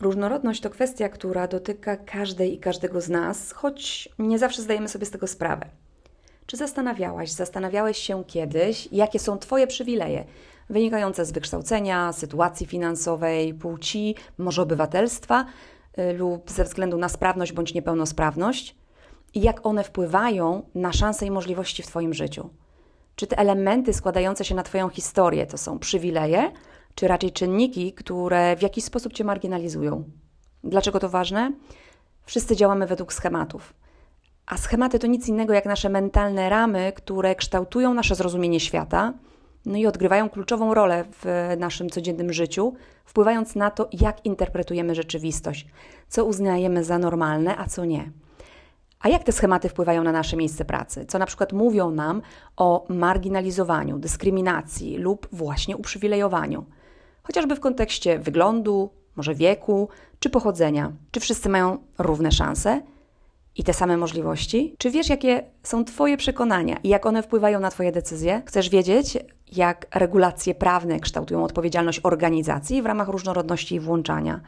Różnorodność to kwestia, która dotyka każdej i każdego z nas, choć nie zawsze zdajemy sobie z tego sprawę. Czy zastanawiałaś, zastanawiałeś się kiedyś, jakie są Twoje przywileje wynikające z wykształcenia, sytuacji finansowej, płci, może obywatelstwa y, lub ze względu na sprawność bądź niepełnosprawność? I jak one wpływają na szanse i możliwości w Twoim życiu? Czy te elementy składające się na Twoją historię to są przywileje, czy raczej czynniki, które w jakiś sposób cię marginalizują. Dlaczego to ważne? Wszyscy działamy według schematów. A schematy to nic innego jak nasze mentalne ramy, które kształtują nasze zrozumienie świata, no i odgrywają kluczową rolę w naszym codziennym życiu, wpływając na to, jak interpretujemy rzeczywistość, co uznajemy za normalne, a co nie. A jak te schematy wpływają na nasze miejsce pracy? Co na przykład mówią nam o marginalizowaniu, dyskryminacji lub właśnie uprzywilejowaniu? chociażby w kontekście wyglądu, może wieku czy pochodzenia. Czy wszyscy mają równe szanse i te same możliwości? Czy wiesz, jakie są Twoje przekonania i jak one wpływają na Twoje decyzje? Chcesz wiedzieć, jak regulacje prawne kształtują odpowiedzialność organizacji w ramach różnorodności i włączania?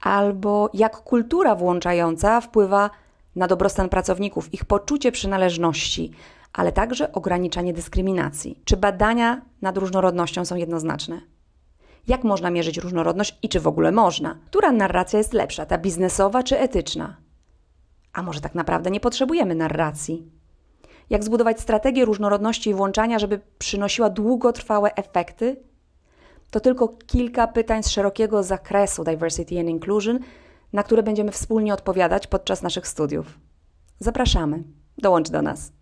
Albo jak kultura włączająca wpływa na dobrostan pracowników, ich poczucie przynależności, ale także ograniczanie dyskryminacji? Czy badania nad różnorodnością są jednoznaczne? jak można mierzyć różnorodność i czy w ogóle można. Która narracja jest lepsza, ta biznesowa czy etyczna? A może tak naprawdę nie potrzebujemy narracji? Jak zbudować strategię różnorodności i włączania, żeby przynosiła długotrwałe efekty? To tylko kilka pytań z szerokiego zakresu Diversity and Inclusion, na które będziemy wspólnie odpowiadać podczas naszych studiów. Zapraszamy. Dołącz do nas.